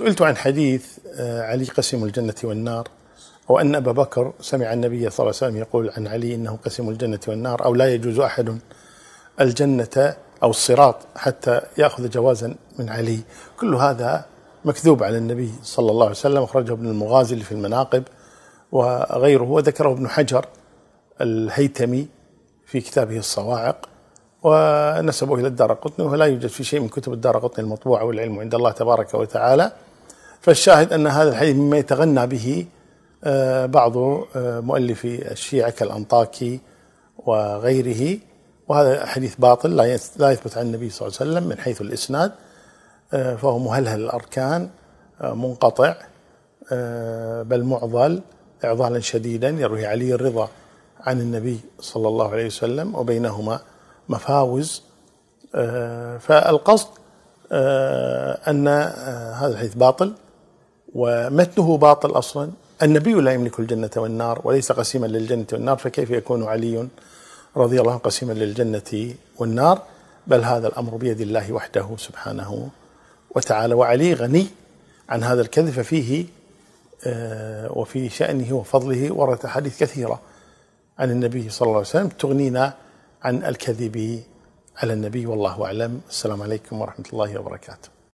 سئلت عن حديث آه، علي قسم الجنة والنار أو أن أبا بكر سمع النبي صلى الله عليه وسلم يقول عن علي إنه قسم الجنة والنار أو لا يجوز أحد الجنة أو الصراط حتى يأخذ جوازا من علي كل هذا مكذوب على النبي صلى الله عليه وسلم أخرجه ابن المغازل في المناقب وغيره وذكره ابن حجر الهيتمي في كتابه الصواعق ونسبه إلى الدار قطني ولا يوجد في شيء من كتب الدار قطني المطبوعة والعلم عند الله تبارك وتعالى فالشاهد أن هذا الحديث مما يتغنى به آه، بعض آه، مؤلفي الشيعة كالأنطاكي وغيره وهذا حديث باطل لا يثبت عن النبي صلى الله عليه وسلم من حيث الإسناد آه، فهو مهلهل الأركان منقطع بل معضل إعضالا شديدا يروي علي الرضا عن النبي صلى الله عليه وسلم وبينهما مفاوز فالقصد أن هذا الحديث باطل ومتنه باطل أصلا النبي لا يملك الجنة والنار وليس قسيما للجنة والنار فكيف يكون علي رضي الله عنه قسيما للجنة والنار بل هذا الأمر بيد الله وحده سبحانه وتعالى وعلي غني عن هذا الكذب ففيه آه، وفي شأنه وفضله وردت أحاديث كثيرة عن النبي صلى الله عليه وسلم تغنينا عن الكذب على النبي والله أعلم السلام عليكم ورحمة الله وبركاته